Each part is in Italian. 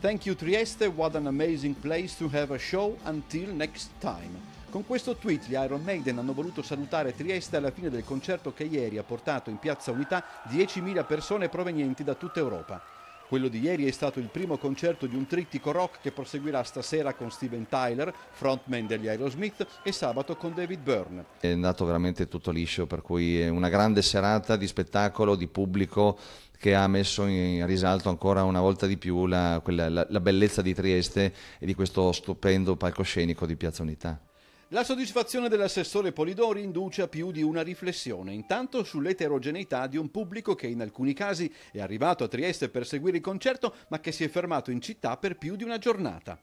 Thank you Trieste, what an amazing place to have a show until next time. Con questo tweet gli Iron Maiden hanno voluto salutare Trieste alla fine del concerto che ieri ha portato in Piazza Unità 10.000 persone provenienti da tutta Europa. Quello di ieri è stato il primo concerto di un trittico rock che proseguirà stasera con Steven Tyler, frontman degli Aerosmith, e sabato con David Byrne. È andato veramente tutto liscio, per cui è una grande serata di spettacolo, di pubblico che ha messo in risalto ancora una volta di più la, quella, la, la bellezza di Trieste e di questo stupendo palcoscenico di Piazza Unità. La soddisfazione dell'assessore Polidori induce a più di una riflessione, intanto sull'eterogeneità di un pubblico che in alcuni casi è arrivato a Trieste per seguire il concerto, ma che si è fermato in città per più di una giornata.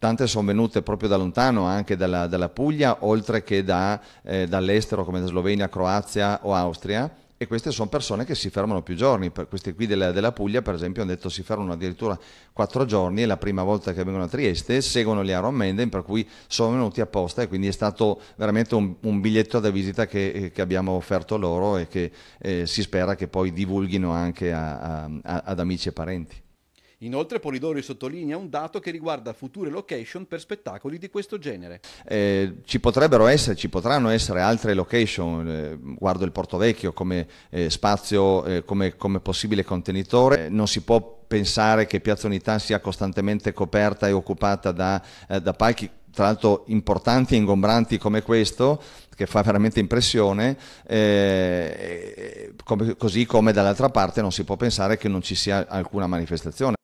Tante sono venute proprio da lontano, anche dalla, dalla Puglia, oltre che da, eh, dall'estero come da Slovenia, Croazia o Austria e queste sono persone che si fermano più giorni, queste qui della, della, Puglia per esempio hanno detto si fermano addirittura quattro giorni, è la prima volta che vengono a Trieste, seguono gli Iron Maiden per cui sono venuti apposta e quindi è stato veramente un, un biglietto da visita che, eh, che, abbiamo offerto loro e che eh, si spera che poi divulghino anche a, a, ad amici e parenti. Inoltre Polidori sottolinea un dato che riguarda future location per spettacoli di questo genere. Eh, ci potrebbero essere, ci potranno essere altre location, eh, guardo il Porto Vecchio come eh, spazio, eh, come, come, possibile contenitore, eh, non si può pensare che Piazza Unità sia costantemente coperta e occupata da, eh, da palchi tra l'altro importanti e ingombranti come questo, che fa veramente impressione, eh, come, così come dall'altra parte non si può pensare che non ci sia alcuna manifestazione.